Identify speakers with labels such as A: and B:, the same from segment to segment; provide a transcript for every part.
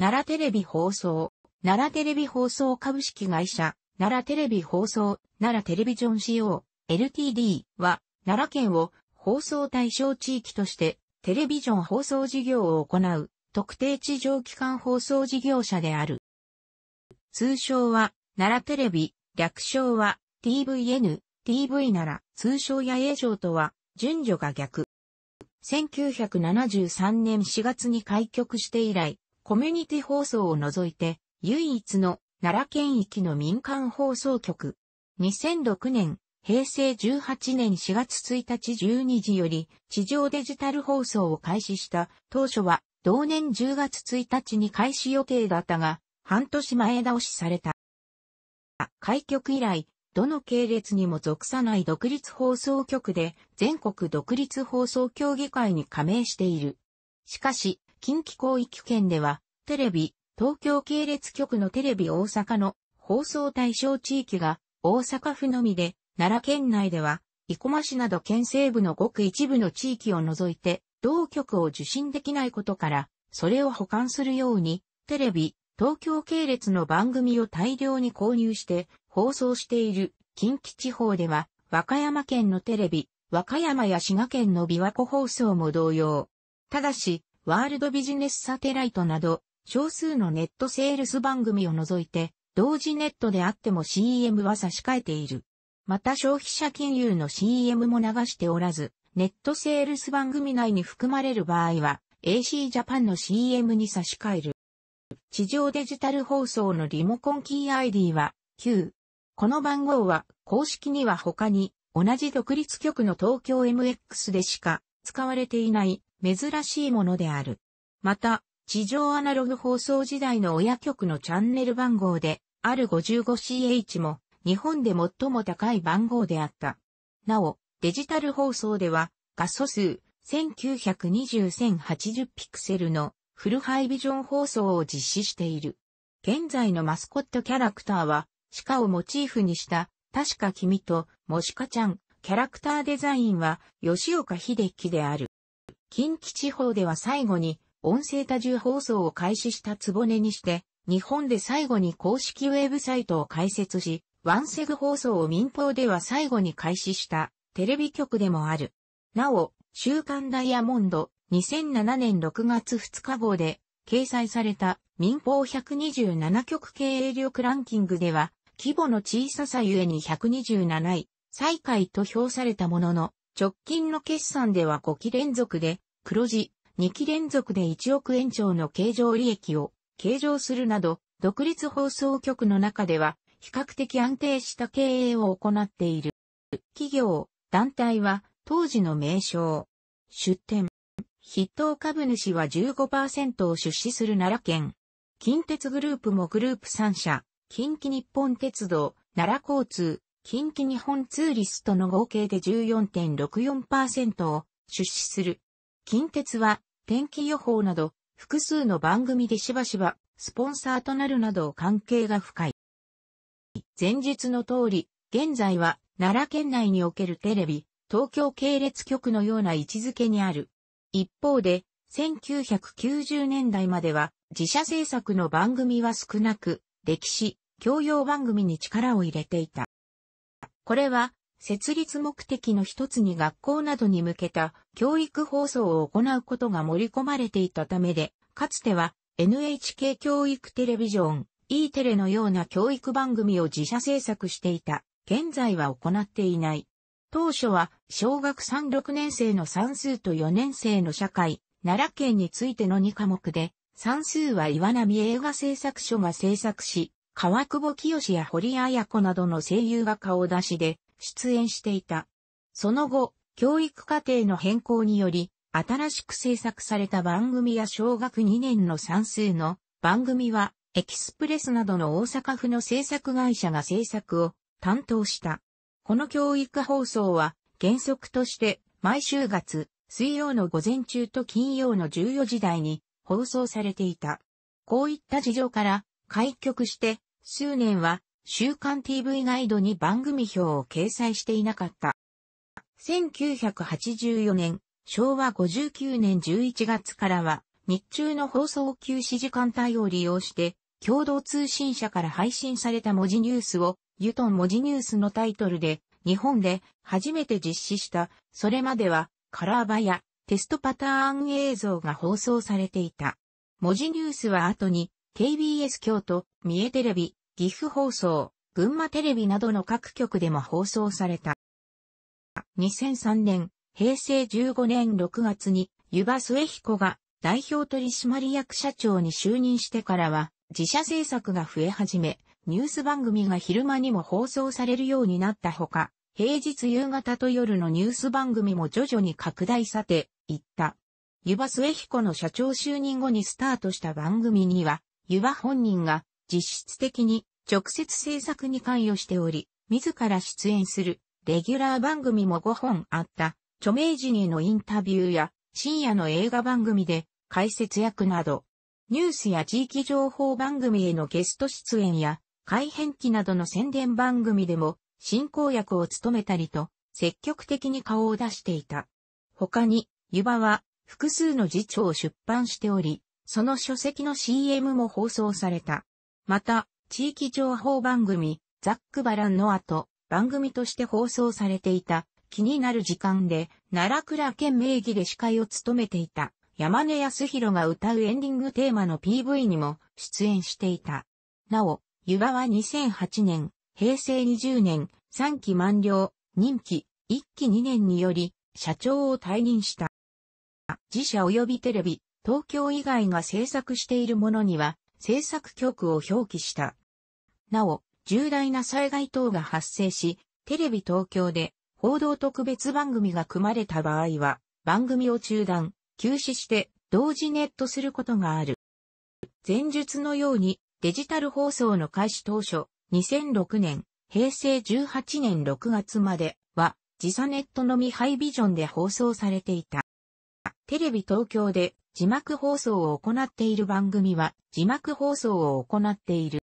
A: 奈良テレビ放送、奈良テレビ放送株式会社、奈良テレビ放送、奈良テレビジョン CO、LTD は、奈良県を放送対象地域として、テレビジョン放送事業を行う、特定地上機関放送事業者である。通称は、奈良テレビ、略称は、TVN、TV なら、通称や映像とは、順序が逆。1973年4月に開局して以来、コミュニティ放送を除いて、唯一の奈良県域の民間放送局。2006年、平成18年4月1日12時より地上デジタル放送を開始した当初は同年10月1日に開始予定だったが半年前倒しされた。開局以来、どの系列にも属さない独立放送局で全国独立放送協議会に加盟している。しかし、近畿広域圏では、テレビ、東京系列局のテレビ大阪の放送対象地域が大阪府のみで、奈良県内では、生駒市など県西部のごく一部の地域を除いて、同局を受信できないことから、それを保管するように、テレビ、東京系列の番組を大量に購入して放送している近畿地方では、和歌山県のテレビ、和歌山や滋賀県の琵琶湖放送も同様。ただし、ワールドビジネスサテライトなど、少数のネットセールス番組を除いて、同時ネットであっても CM は差し替えている。また消費者金融の CM も流しておらず、ネットセールス番組内に含まれる場合は、AC ジャパンの CM に差し替える。地上デジタル放送のリモコンキー ID は9。この番号は公式には他に同じ独立局の東京 MX でしか使われていない珍しいものである。また、地上アナログ放送時代の親局のチャンネル番号で、ある 55CH も日本で最も高い番号であった。なお、デジタル放送では、画素数1920-1080ピクセルのフルハイビジョン放送を実施している。現在のマスコットキャラクターは、鹿をモチーフにした、確か君と、もしかちゃん、キャラクターデザインは吉岡秀樹である。近畿地方では最後に音声多重放送を開始したつぼねにして、日本で最後に公式ウェブサイトを開設し、ワンセグ放送を民放では最後に開始したテレビ局でもある。なお、週刊ダイヤモンド2007年6月2日号で掲載された民放127局経営力ランキングでは、規模の小ささゆえに127位、最下位と評されたものの、直近の決算では5期連続で黒字、2期連続で1億円超の経常利益を計上するなど、独立放送局の中では比較的安定した経営を行っている。企業、団体は当時の名称、出店、筆頭株主は15%を出資する奈良県、近鉄グループもグループ3社、近畿日本鉄道、奈良交通、近畿日本ツーリストの合計で14.64%を出資する。近鉄は天気予報など複数の番組でしばしばスポンサーとなるなど関係が深い。前述の通り、現在は奈良県内におけるテレビ、東京系列局のような位置づけにある。一方で、1990年代までは自社制作の番組は少なく、歴史、教養番組に力を入れていた。これは、設立目的の一つに学校などに向けた教育放送を行うことが盛り込まれていたためで、かつては NHK 教育テレビジョン、E テレのような教育番組を自社制作していた。現在は行っていない。当初は小学3、6年生の算数と4年生の社会、奈良県についての2科目で、算数は岩波映画製作所が制作し、川久保清や堀彩子などの声優が顔出しで出演していた。その後、教育課程の変更により、新しく制作された番組や小学2年の算数の番組は、エキスプレスなどの大阪府の制作会社が制作を担当した。この教育放送は原則として毎週月、水曜の午前中と金曜の14時台に放送されていた。こういった事情から開局して、数年は、週刊 TV ガイドに番組表を掲載していなかった。1984年、昭和59年11月からは、日中の放送休止時間帯を利用して、共同通信社から配信された文字ニュースを、ユトン文字ニュースのタイトルで、日本で初めて実施した、それまでは、カラーバやテストパターン映像が放送されていた。文字ニュースは後に、KBS 京都、三重テレビ、岐阜放送、群馬テレビなどの各局でも放送された。2003年、平成15年6月に、湯葉末彦が代表取締役社長に就任してからは、自社制作が増え始め、ニュース番組が昼間にも放送されるようになったほか、平日夕方と夜のニュース番組も徐々に拡大さていった。湯葉末彦の社長就任後にスタートした番組には、ユア本人が実質的に直接制作に関与しており、自ら出演するレギュラー番組も5本あった、著名人へのインタビューや深夜の映画番組で解説役など、ニュースや地域情報番組へのゲスト出演や改変期などの宣伝番組でも進行役を務めたりと積極的に顔を出していた。他に、ユバは複数の次長を出版しており、その書籍の CM も放送された。また、地域情報番組、ザックバランの後、番組として放送されていた、気になる時間で、奈良倉県名義で司会を務めていた、山根康弘が歌うエンディングテーマの PV にも出演していた。なお、湯葉は2008年、平成20年、3期満了、任期、1期2年により、社長を退任した。自社及びテレビ、東京以外が制作しているものには、制作局を表記した。なお、重大な災害等が発生し、テレビ東京で報道特別番組が組まれた場合は、番組を中断、休止して同時ネットすることがある。前述のように、デジタル放送の開始当初、2006年、平成18年6月までは、時差ネットのみハイビジョンで放送されていた。テレビ東京で字幕放送を行っている番組は字幕放送を行っている。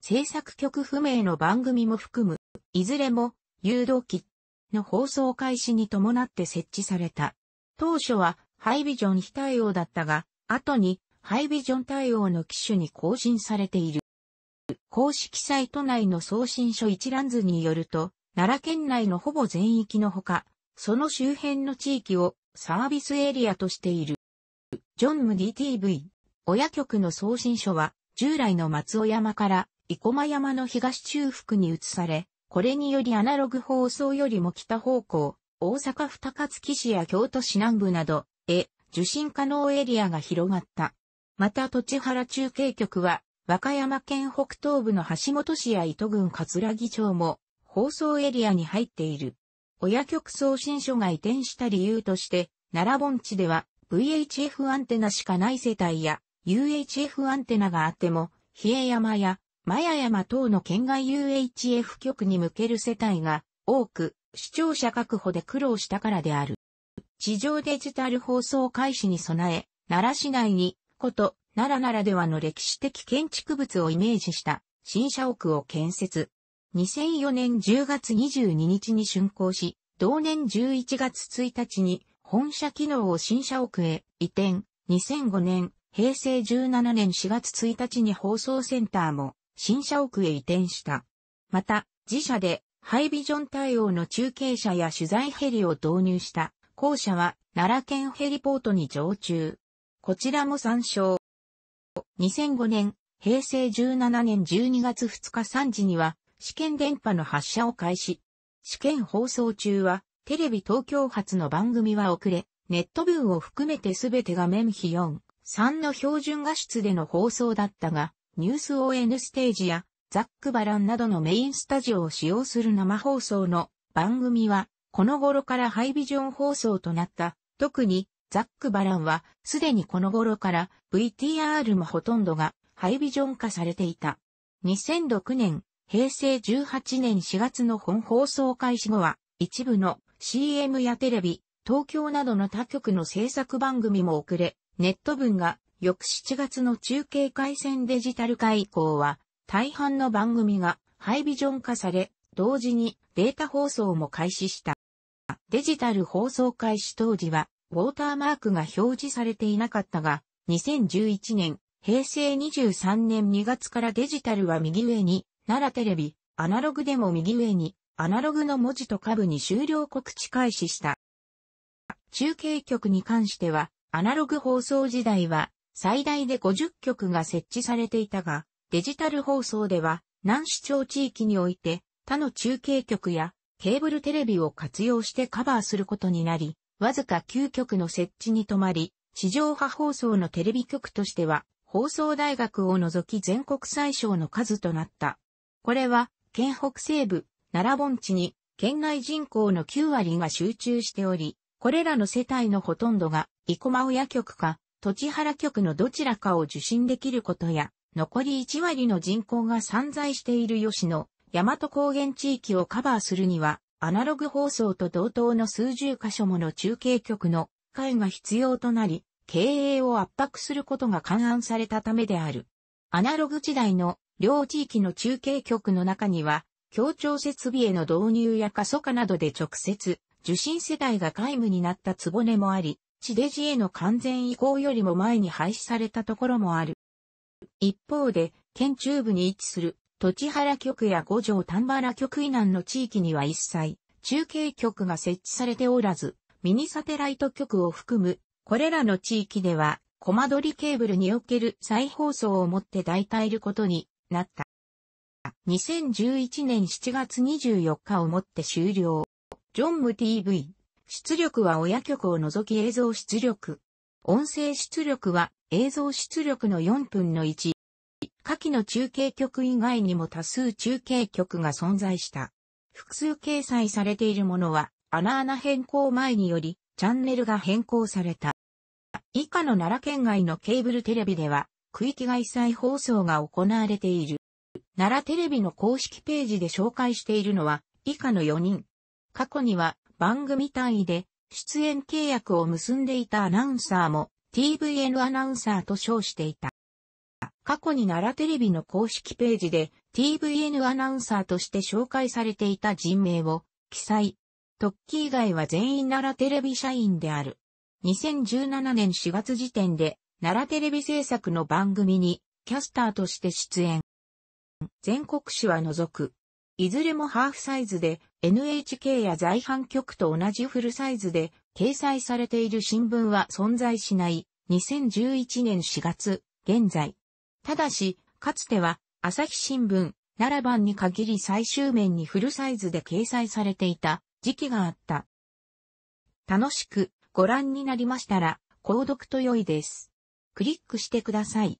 A: 制作局不明の番組も含む、いずれも誘導機の放送開始に伴って設置された。当初はハイビジョン非対応だったが、後にハイビジョン対応の機種に更新されている。公式サイト内の送信書一覧図によると、奈良県内のほぼ全域のほか、その周辺の地域をサービスエリアとしている。ジョンム DTV。親局の送信所は、従来の松尾山から、生駒山の東中腹に移され、これによりアナログ放送よりも北方向、大阪二勝槻市や京都市南部など、へ、受信可能エリアが広がった。また、土地原中継局は、和歌山県北東部の橋本市や糸郡葛城町も、放送エリアに入っている。親局送信所が移転した理由として、奈良盆地では、VHF アンテナしかない世帯や UHF アンテナがあっても、比叡山やマヤ山等の県外 UHF 局に向ける世帯が多く、視聴者確保で苦労したからである。地上デジタル放送開始に備え、奈良市内に、こと、奈良ならではの歴史的建築物をイメージした新社屋を建設。2004年10月22日に竣工し、同年11月1日に本社機能を新社屋へ移転、2005年、平成17年4月1日に放送センターも新社屋へ移転した。また、自社でハイビジョン対応の中継車や取材ヘリを導入した校舎は奈良県ヘリポートに常駐。こちらも参照。2005年、平成17年12月2日3時には試験電波の発射を開始。試験放送中はテレビ東京発の番組は遅れ、ネット分を含めてすべてが面比4、3の標準画質での放送だったが、ニュース ON ステージやザックバランなどのメインスタジオを使用する生放送の番組は、この頃からハイビジョン放送となった。特に、ザックバランは、すでにこの頃から VTR もほとんどがハイビジョン化されていた。2006年、平成18年4月の本放送開始後は、一部の CM やテレビ、東京などの他局の制作番組も遅れ、ネット分が翌7月の中継回線デジタル化以降は、大半の番組がハイビジョン化され、同時にデータ放送も開始した。デジタル放送開始当時は、ウォーターマークが表示されていなかったが、2011年、平成23年2月からデジタルは右上に、奈良テレビ、アナログでも右上に、アナログの文字と下部に終了告知開始した。中継局に関しては、アナログ放送時代は、最大で50局が設置されていたが、デジタル放送では、南市町地域において、他の中継局や、ケーブルテレビを活用してカバーすることになり、わずか9局の設置に止まり、地上波放送のテレビ局としては、放送大学を除き全国最小の数となった。これは、県北西部、奈良盆地に県内人口の9割が集中しており、これらの世帯のほとんどが、生駒親局か、栃原局のどちらかを受信できることや、残り1割の人口が散在している吉野、大和高原地域をカバーするには、アナログ放送と同等の数十箇所もの中継局の会が必要となり、経営を圧迫することが勘案されたためである。アナログ時代の両地域の中継局の中には、協調設備への導入や過疎化などで直接、受信世代が皆無になったつぼねもあり、地デジへの完全移行よりも前に廃止されたところもある。一方で、県中部に位置する、土地原局や五条丹原局以南の地域には一切、中継局が設置されておらず、ミニサテライト局を含む、これらの地域では、コマ撮りケーブルにおける再放送をもって代替えることになった。2011年7月24日をもって終了。ジョンム TV。出力は親局を除き映像出力。音声出力は映像出力の4分の1。下記の中継局以外にも多数中継局が存在した。複数掲載されているものは、穴穴変更前により、チャンネルが変更された。以下の奈良県外のケーブルテレビでは、区域外再放送が行われている。奈良テレビの公式ページで紹介しているのは以下の4人。過去には番組単位で出演契約を結んでいたアナウンサーも TVN アナウンサーと称していた。過去に奈良テレビの公式ページで TVN アナウンサーとして紹介されていた人名を記載。特記以外は全員奈良テレビ社員である。2017年4月時点で奈良テレビ制作の番組にキャスターとして出演。全国紙は除く。いずれもハーフサイズで NHK や在阪局と同じフルサイズで掲載されている新聞は存在しない2011年4月現在。ただし、かつては朝日新聞、奈良版に限り最終面にフルサイズで掲載されていた時期があった。楽しくご覧になりましたら、購読と良いです。クリックしてください。